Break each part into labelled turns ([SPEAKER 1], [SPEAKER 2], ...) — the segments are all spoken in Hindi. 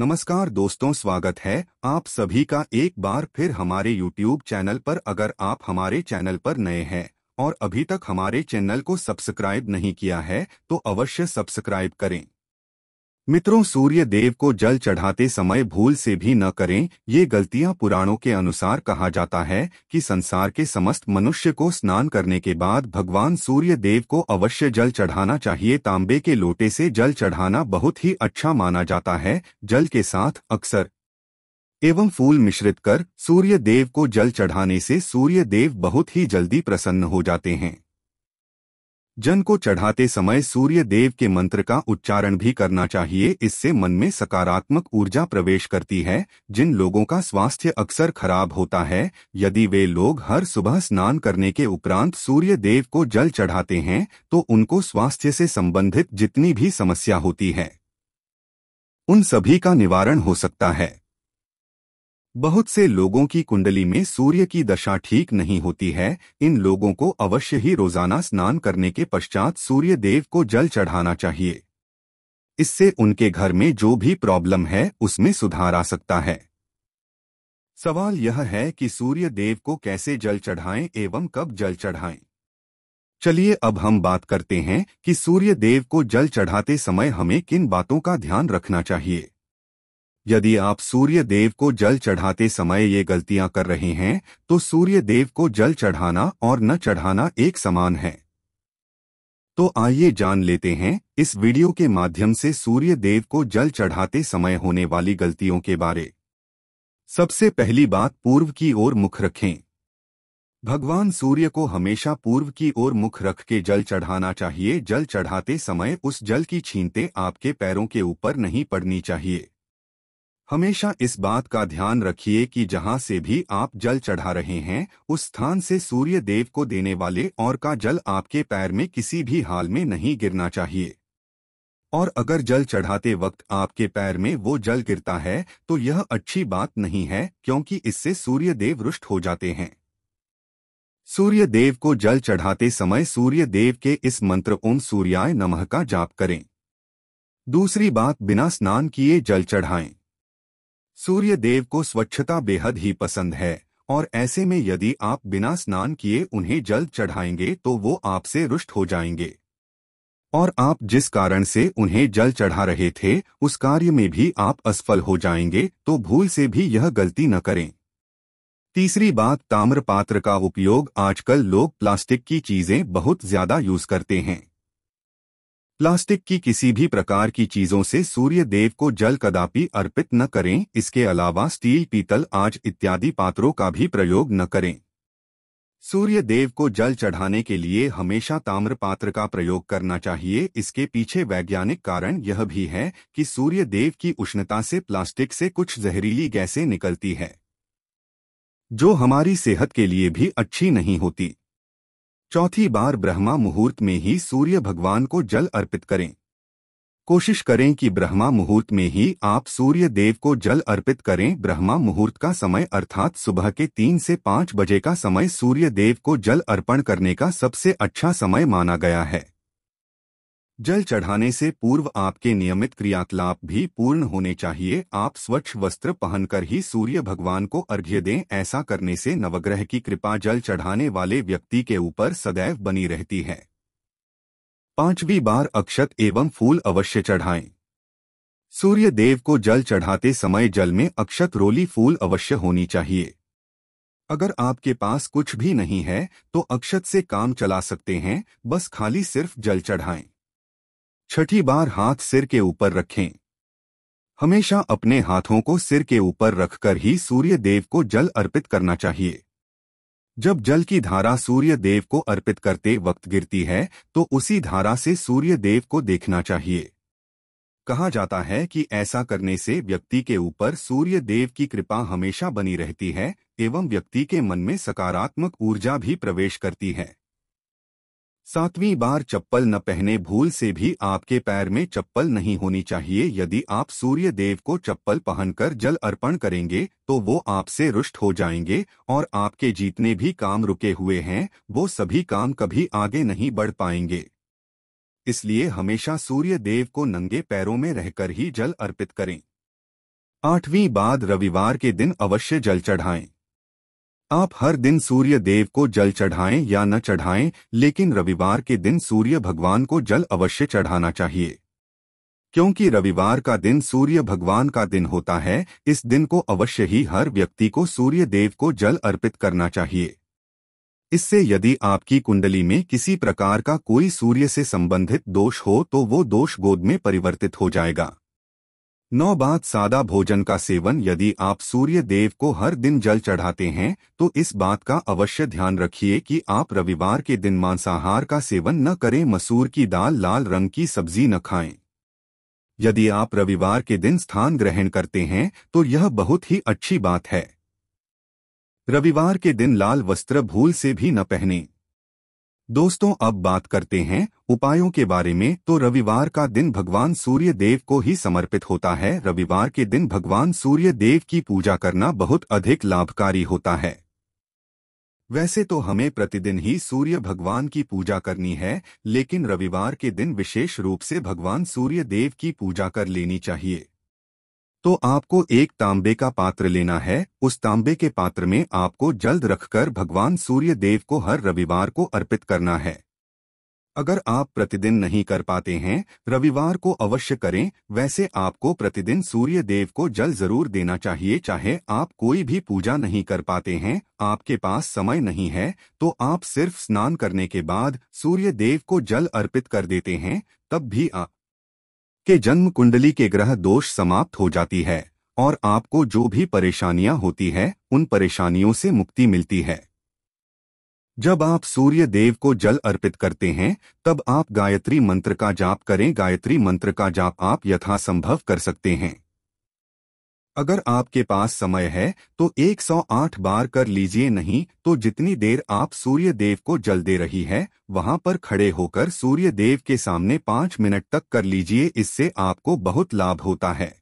[SPEAKER 1] नमस्कार दोस्तों स्वागत है आप सभी का एक बार फिर हमारे YouTube चैनल पर अगर आप हमारे चैनल पर नए हैं और अभी तक हमारे चैनल को सब्सक्राइब नहीं किया है तो अवश्य सब्सक्राइब करें मित्रों सूर्य देव को जल चढ़ाते समय भूल से भी न करें ये गलतियां पुराणों के अनुसार कहा जाता है कि संसार के समस्त मनुष्य को स्नान करने के बाद भगवान सूर्य देव को अवश्य जल चढ़ाना चाहिए तांबे के लोटे से जल चढ़ाना बहुत ही अच्छा माना जाता है जल के साथ अक्सर एवं फूल मिश्रित कर सूर्य देव को जल चढ़ाने से सूर्य देव बहुत ही जल्दी प्रसन्न हो जाते हैं जन को चढ़ाते समय सूर्य देव के मंत्र का उच्चारण भी करना चाहिए इससे मन में सकारात्मक ऊर्जा प्रवेश करती है जिन लोगों का स्वास्थ्य अक्सर खराब होता है यदि वे लोग हर सुबह स्नान करने के उपरांत सूर्य देव को जल चढ़ाते हैं तो उनको स्वास्थ्य से संबंधित जितनी भी समस्या होती है उन सभी का निवारण हो सकता है बहुत से लोगों की कुंडली में सूर्य की दशा ठीक नहीं होती है इन लोगों को अवश्य ही रोजाना स्नान करने के पश्चात सूर्य देव को जल चढ़ाना चाहिए इससे उनके घर में जो भी प्रॉब्लम है उसमें सुधार आ सकता है सवाल यह है कि सूर्य देव को कैसे जल चढ़ाएं एवं कब जल चढ़ाएं चलिए अब हम बात करते हैं कि सूर्य देव को जल चढ़ाते समय हमें किन बातों का ध्यान रखना चाहिए यदि आप सूर्य देव को जल चढ़ाते समय ये गलतियां कर रहे हैं तो सूर्य देव को जल चढ़ाना और न चढ़ाना एक समान है तो आइए जान लेते हैं इस वीडियो के माध्यम से सूर्य देव को जल चढ़ाते समय होने वाली गलतियों के बारे सबसे पहली बात पूर्व की ओर मुख रखें भगवान सूर्य को हमेशा पूर्व की ओर मुख रख के जल चढ़ाना चाहिए जल चढ़ाते समय उस जल की छीनते आपके पैरों के ऊपर नहीं पड़नी चाहिए हमेशा इस बात का ध्यान रखिए कि जहां से भी आप जल चढ़ा रहे हैं उस स्थान से सूर्य देव को देने वाले और का जल आपके पैर में किसी भी हाल में नहीं गिरना चाहिए और अगर जल चढ़ाते वक्त आपके पैर में वो जल गिरता है तो यह अच्छी बात नहीं है क्योंकि इससे सूर्य देव रुष्ट हो जाते हैं सूर्य देव को जल चढ़ाते समय सूर्य देव के इस मंत्र ओम सूर्याय नमः का जाप करें दूसरी बात बिना स्नान किए जल चढ़ाएं सूर्य देव को स्वच्छता बेहद ही पसंद है और ऐसे में यदि आप बिना स्नान किए उन्हें जल चढ़ाएंगे तो वो आपसे रुष्ट हो जाएंगे और आप जिस कारण से उन्हें जल चढ़ा रहे थे उस कार्य में भी आप असफल हो जाएंगे तो भूल से भी यह गलती न करें तीसरी बात ताम्र पात्र का उपयोग आजकल लोग प्लास्टिक की चीजें बहुत ज्यादा यूज करते हैं प्लास्टिक की किसी भी प्रकार की चीजों से सूर्य देव को जल कदापि अर्पित न करें इसके अलावा स्टील पीतल आज इत्यादि पात्रों का भी प्रयोग न करें सूर्य देव को जल चढ़ाने के लिए हमेशा ताम्र पात्र का प्रयोग करना चाहिए इसके पीछे वैज्ञानिक कारण यह भी है कि सूर्य देव की उष्णता से प्लास्टिक से कुछ जहरीली गैसें निकलती हैं जो हमारी सेहत के लिए भी अच्छी नहीं होती चौथी बार ब्रह्मा मुहूर्त में ही सूर्य भगवान को जल अर्पित करें कोशिश करें कि ब्रह्मा मुहूर्त में ही आप सूर्य देव को जल अर्पित करें ब्रह्मा मुहूर्त का समय अर्थात सुबह के तीन से पाँच बजे का समय सूर्य देव को जल अर्पण करने का सबसे अच्छा समय माना गया है जल चढ़ाने से पूर्व आपके नियमित क्रियाकलाप भी पूर्ण होने चाहिए आप स्वच्छ वस्त्र पहनकर ही सूर्य भगवान को अर्घ्य दें ऐसा करने से नवग्रह की कृपा जल चढ़ाने वाले व्यक्ति के ऊपर सदैव बनी रहती है पांचवी बार अक्षत एवं फूल अवश्य चढ़ाएं सूर्य देव को जल चढ़ाते समय जल में अक्षत रोली फूल अवश्य होनी चाहिए अगर आपके पास कुछ भी नहीं है तो अक्षत से काम चला सकते हैं बस खाली सिर्फ जल चढ़ाएं छठी बार हाथ सिर के ऊपर रखें हमेशा अपने हाथों को सिर के ऊपर रखकर ही सूर्य देव को जल अर्पित करना चाहिए जब जल की धारा सूर्य देव को अर्पित करते वक्त गिरती है तो उसी धारा से सूर्य देव को देखना चाहिए कहा जाता है कि ऐसा करने से व्यक्ति के ऊपर सूर्य देव की कृपा हमेशा बनी रहती है एवं व्यक्ति के मन में सकारात्मक ऊर्जा भी प्रवेश करती है सातवीं बार चप्पल न पहने भूल से भी आपके पैर में चप्पल नहीं होनी चाहिए यदि आप सूर्य देव को चप्पल पहनकर जल अर्पण करेंगे तो वो आपसे रुष्ट हो जाएंगे और आपके जीतने भी काम रुके हुए हैं वो सभी काम कभी आगे नहीं बढ़ पाएंगे इसलिए हमेशा सूर्य देव को नंगे पैरों में रहकर ही जल अर्पित करें आठवीं बाद रविवार के दिन अवश्य जल चढ़ाएं आप हर दिन सूर्य देव को जल चढ़ाएं या न चढ़ाएं, लेकिन रविवार के दिन सूर्य भगवान को जल अवश्य चढ़ाना चाहिए क्योंकि रविवार का दिन सूर्य भगवान का दिन होता है इस दिन को अवश्य ही हर व्यक्ति को सूर्य देव को जल अर्पित करना चाहिए इससे यदि आपकी कुंडली में किसी प्रकार का कोई सूर्य से संबंधित दोष हो तो वो दोष गोद में परिवर्तित हो जाएगा नौ बात सादा भोजन का सेवन यदि आप सूर्य देव को हर दिन जल चढ़ाते हैं तो इस बात का अवश्य ध्यान रखिए कि आप रविवार के दिन मांसाहार का सेवन न करें मसूर की दाल लाल रंग की सब्जी न खाएं यदि आप रविवार के दिन स्थान ग्रहण करते हैं तो यह बहुत ही अच्छी बात है रविवार के दिन लाल वस्त्र भूल से भी न पहनें दोस्तों अब बात करते हैं उपायों के बारे में तो रविवार का दिन भगवान सूर्य देव को ही समर्पित होता है रविवार के दिन भगवान सूर्य देव की पूजा करना बहुत अधिक लाभकारी होता है वैसे तो हमें प्रतिदिन ही सूर्य भगवान की पूजा करनी है लेकिन रविवार के दिन विशेष रूप से भगवान सूर्य देव की पूजा कर लेनी चाहिए तो आपको एक तांबे का पात्र लेना है उस तांबे के पात्र में आपको जल्द रखकर भगवान सूर्य देव को हर रविवार को अर्पित करना है अगर आप प्रतिदिन नहीं कर पाते हैं रविवार को अवश्य करें वैसे आपको प्रतिदिन सूर्य देव को जल जरूर देना चाहिए चाहे आप कोई भी पूजा नहीं कर पाते हैं आपके पास समय नहीं है तो आप सिर्फ स्नान करने के बाद सूर्य देव को जल अर्पित कर देते हैं तब भी आप के जन्म कुंडली के ग्रह दोष समाप्त हो जाती है और आपको जो भी परेशानियां होती है उन परेशानियों से मुक्ति मिलती है जब आप सूर्य देव को जल अर्पित करते हैं तब आप गायत्री मंत्र का जाप करें गायत्री मंत्र का जाप आप यथासंभव कर सकते हैं अगर आपके पास समय है तो 108 बार कर लीजिए नहीं तो जितनी देर आप सूर्य देव को जल दे रही है वहां पर खड़े होकर सूर्य देव के सामने पाँच मिनट तक कर लीजिए इससे आपको बहुत लाभ होता है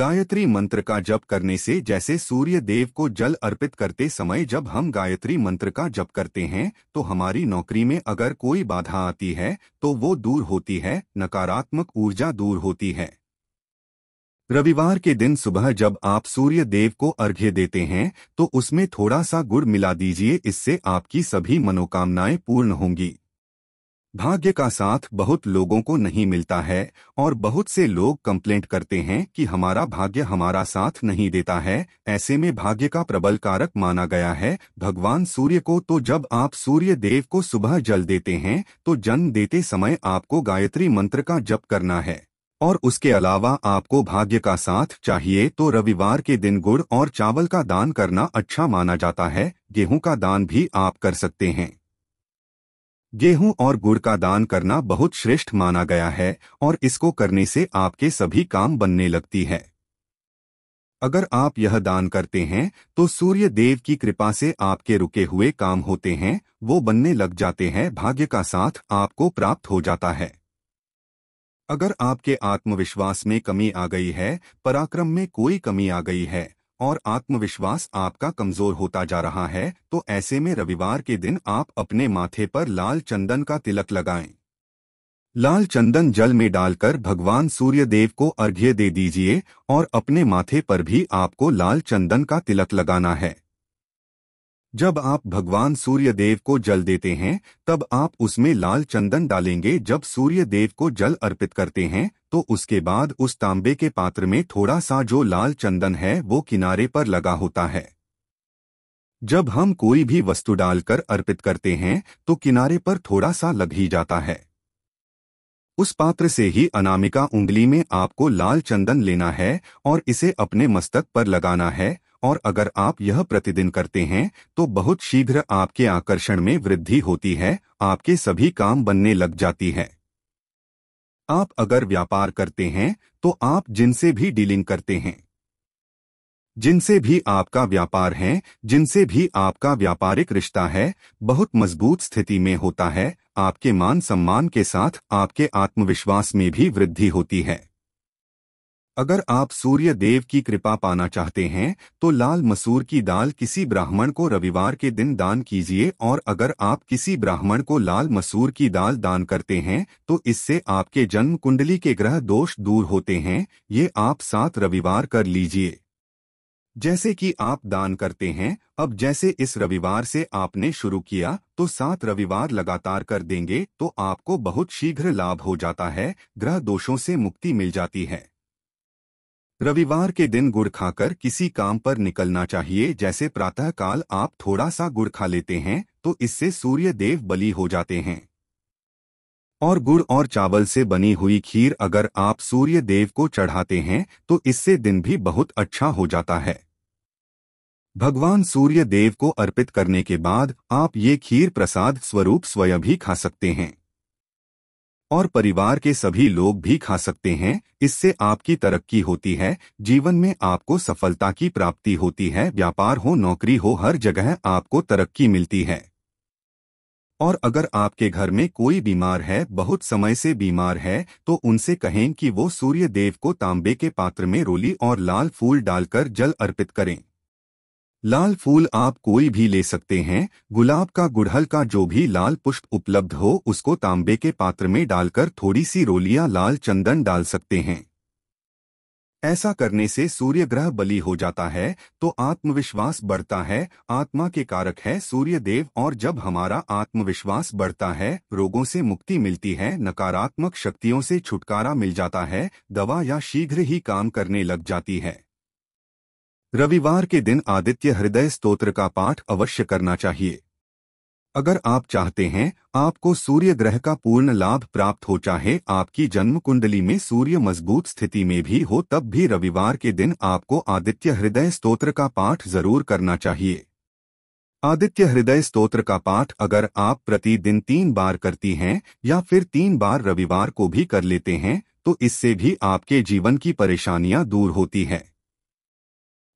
[SPEAKER 1] गायत्री मंत्र का जप करने से जैसे सूर्य देव को जल अर्पित करते समय जब हम गायत्री मंत्र का जप करते हैं तो हमारी नौकरी में अगर कोई बाधा आती है तो वो दूर होती है नकारात्मक ऊर्जा दूर होती है रविवार के दिन सुबह जब आप सूर्य देव को अर्घ्य देते हैं तो उसमें थोड़ा सा गुड़ मिला दीजिए इससे आपकी सभी मनोकामनाएं पूर्ण होंगी भाग्य का साथ बहुत लोगों को नहीं मिलता है और बहुत से लोग कंप्लेंट करते हैं कि हमारा भाग्य हमारा साथ नहीं देता है ऐसे में भाग्य का प्रबल कारक माना गया है भगवान सूर्य को तो जब आप सूर्य देव को सुबह जल देते हैं तो जन्म देते समय आपको गायत्री मंत्र का जप करना है और उसके अलावा आपको भाग्य का साथ चाहिए तो रविवार के दिन गुड़ और चावल का दान करना अच्छा माना जाता है गेहूं का दान भी आप कर सकते हैं गेहूं और गुड़ का दान करना बहुत श्रेष्ठ माना गया है और इसको करने से आपके सभी काम बनने लगती है अगर आप यह दान करते हैं तो सूर्य देव की कृपा से आपके रुके हुए काम होते हैं वो बनने लग जाते हैं भाग्य का साथ आपको प्राप्त हो जाता है अगर आपके आत्मविश्वास में कमी आ गई है पराक्रम में कोई कमी आ गई है और आत्मविश्वास आपका कमजोर होता जा रहा है तो ऐसे में रविवार के दिन आप अपने माथे पर लाल चंदन का तिलक लगाएं। लाल चंदन जल में डालकर भगवान सूर्य देव को अर्घ्य दे दीजिए और अपने माथे पर भी आपको लाल चंदन का तिलक लगाना है जब आप भगवान सूर्य देव को जल देते हैं तब आप उसमें लाल चंदन डालेंगे जब सूर्य देव को जल अर्पित करते हैं तो उसके बाद उस तांबे के पात्र में थोड़ा सा जो लाल चंदन है वो किनारे पर लगा होता है जब हम कोई भी वस्तु डालकर अर्पित करते हैं तो किनारे पर थोड़ा सा लग ही जाता है उस पात्र से ही अनामिका उंगली में आपको लाल चंदन लेना है और इसे अपने मस्तक पर लगाना है और अगर आप यह प्रतिदिन करते हैं तो बहुत शीघ्र आपके आकर्षण में वृद्धि होती है आपके सभी काम बनने लग जाती है आप अगर व्यापार करते हैं तो आप जिनसे भी डीलिंग करते हैं जिनसे भी आपका व्यापार है जिनसे भी आपका व्यापारिक रिश्ता है बहुत मजबूत स्थिति में होता है आपके मान सम्मान के साथ आपके आत्मविश्वास में भी वृद्धि होती है अगर आप सूर्य देव की कृपा पाना चाहते हैं तो लाल मसूर की दाल किसी ब्राह्मण को रविवार के दिन दान कीजिए और अगर आप किसी ब्राह्मण को लाल मसूर की दाल दान करते हैं तो इससे आपके जन्म कुंडली के ग्रह दोष दूर होते हैं ये आप सात रविवार कर लीजिए जैसे कि आप दान करते हैं अब जैसे इस रविवार से आपने शुरू किया तो सात रविवार लगातार कर देंगे तो आपको बहुत शीघ्र लाभ हो जाता है ग्रह दोषों से मुक्ति मिल जाती है रविवार के दिन गुड़ खाकर किसी काम पर निकलना चाहिए जैसे प्रातःकाल आप थोड़ा सा गुड़ खा लेते हैं तो इससे सूर्य देव बली हो जाते हैं और गुड़ और चावल से बनी हुई खीर अगर आप सूर्य देव को चढ़ाते हैं तो इससे दिन भी बहुत अच्छा हो जाता है भगवान सूर्य देव को अर्पित करने के बाद आप ये खीर प्रसाद स्वरूप स्वयं भी खा सकते हैं और परिवार के सभी लोग भी खा सकते हैं इससे आपकी तरक्की होती है जीवन में आपको सफलता की प्राप्ति होती है व्यापार हो नौकरी हो हर जगह आपको तरक्की मिलती है और अगर आपके घर में कोई बीमार है बहुत समय से बीमार है तो उनसे कहें कि वो सूर्य देव को तांबे के पात्र में रोली और लाल फूल डालकर जल अर्पित करें लाल फूल आप कोई भी ले सकते हैं गुलाब का गुड़हल का जो भी लाल पुष्प उपलब्ध हो उसको तांबे के पात्र में डालकर थोड़ी सी रोलिया लाल चंदन डाल सकते हैं ऐसा करने से सूर्य ग्रह बली हो जाता है तो आत्मविश्वास बढ़ता है आत्मा के कारक है सूर्य देव और जब हमारा आत्मविश्वास बढ़ता है रोगों से मुक्ति मिलती है नकारात्मक शक्तियों से छुटकारा मिल जाता है दवा या शीघ्र ही काम करने लग जाती है रविवार के दिन आदित्य हृदय स्तोत्र का पाठ अवश्य करना चाहिए अगर आप चाहते हैं आपको सूर्य ग्रह का पूर्ण लाभ प्राप्त हो चाहे आपकी जन्म कुंडली में सूर्य मजबूत स्थिति में भी हो तब भी रविवार के दिन आपको आदित्य हृदय स्तोत्र का पाठ जरूर करना चाहिए आदित्य हृदय स्तोत्र का पाठ अगर आप प्रतिदिन तीन बार करती हैं या फिर तीन बार रविवार को भी कर लेते हैं तो इससे भी आपके जीवन की परेशानियां दूर होती हैं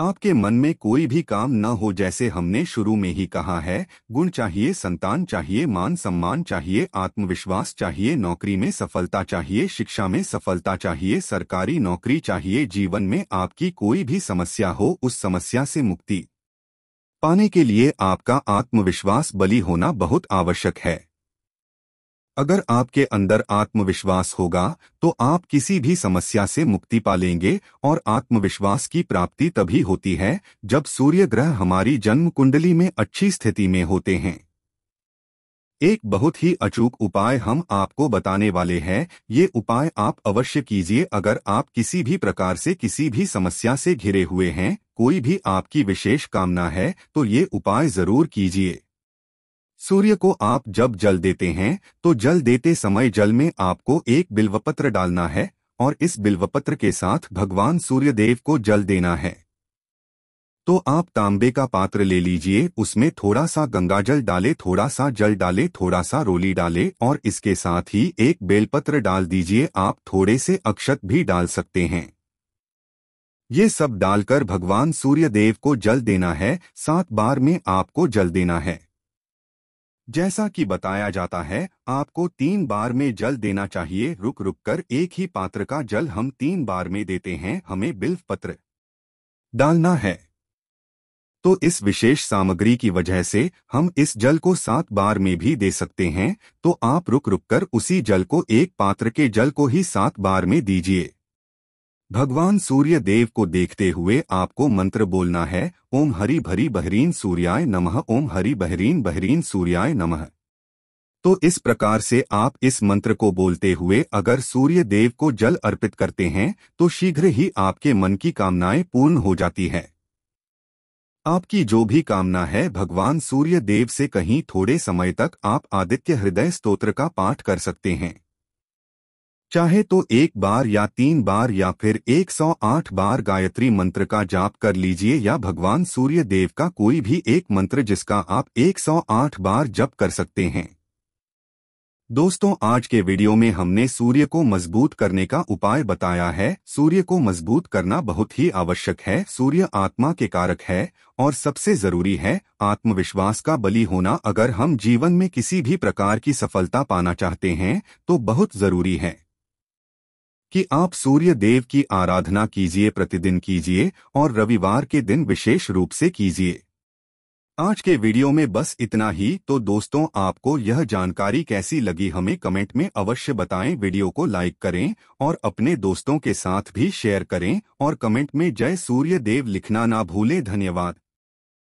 [SPEAKER 1] आपके मन में कोई भी काम न हो जैसे हमने शुरू में ही कहा है गुण चाहिए संतान चाहिए मान सम्मान चाहिए आत्मविश्वास चाहिए नौकरी में सफलता चाहिए शिक्षा में सफलता चाहिए सरकारी नौकरी चाहिए जीवन में आपकी कोई भी समस्या हो उस समस्या से मुक्ति पाने के लिए आपका आत्मविश्वास बली होना बहुत आवश्यक है अगर आपके अंदर आत्मविश्वास होगा तो आप किसी भी समस्या से मुक्ति पालेंगे और आत्मविश्वास की प्राप्ति तभी होती है जब सूर्य ग्रह हमारी जन्म कुंडली में अच्छी स्थिति में होते हैं एक बहुत ही अचूक उपाय हम आपको बताने वाले हैं ये उपाय आप अवश्य कीजिए अगर आप किसी भी प्रकार से किसी भी समस्या से घिरे हुए हैं कोई भी आपकी विशेष कामना है तो ये उपाय जरूर कीजिए सूर्य को आप जब जल देते हैं तो जल देते समय जल में आपको एक बिल्वपत्र डालना है और इस बिल्वपत्र के साथ भगवान सूर्यदेव को जल देना है तो आप तांबे का पात्र ले लीजिए उसमें थोड़ा सा गंगा जल डाले थोड़ा सा जल डाले थोड़ा सा रोली डाले और इसके साथ ही एक बेलपत्र डाल दीजिए आप थोड़े से अक्षत भी डाल सकते हैं ये सब डालकर भगवान सूर्य देव को जल देना है सात बार में आपको जल देना है जैसा कि बताया जाता है आपको तीन बार में जल देना चाहिए रुक रुक कर एक ही पात्र का जल हम तीन बार में देते हैं हमें बिल्व पत्र डालना है तो इस विशेष सामग्री की वजह से हम इस जल को सात बार में भी दे सकते हैं तो आप रुक रुक कर उसी जल को एक पात्र के जल को ही सात बार में दीजिए भगवान सूर्य देव को देखते हुए आपको मंत्र बोलना है ओम हरि भरी बहरीन सूर्याय नमः ओम हरि बहरीन बहरीन सूर्याय नमः तो इस प्रकार से आप इस मंत्र को बोलते हुए अगर सूर्य देव को जल अर्पित करते हैं तो शीघ्र ही आपके मन की कामनाएं पूर्ण हो जाती हैं आपकी जो भी कामना है भगवान सूर्य देव से कहीं थोड़े समय तक आप आदित्य हृदय स्त्रोत्र का पाठ कर सकते हैं चाहे तो एक बार या तीन बार या फिर 108 बार गायत्री मंत्र का जाप कर लीजिए या भगवान सूर्य देव का कोई भी एक मंत्र जिसका आप 108 बार जप कर सकते हैं दोस्तों आज के वीडियो में हमने सूर्य को मजबूत करने का उपाय बताया है सूर्य को मजबूत करना बहुत ही आवश्यक है सूर्य आत्मा के कारक है और सबसे जरूरी है आत्मविश्वास का बलि होना अगर हम जीवन में किसी भी प्रकार की सफलता पाना चाहते हैं तो बहुत जरूरी है कि आप सूर्य देव की आराधना कीजिए प्रतिदिन कीजिए और रविवार के दिन विशेष रूप से कीजिए आज के वीडियो में बस इतना ही तो दोस्तों आपको यह जानकारी कैसी लगी हमें कमेंट में अवश्य बताएं वीडियो को लाइक करें और अपने दोस्तों के साथ भी शेयर करें और कमेंट में जय सूर्य देव लिखना ना भूलें धन्यवाद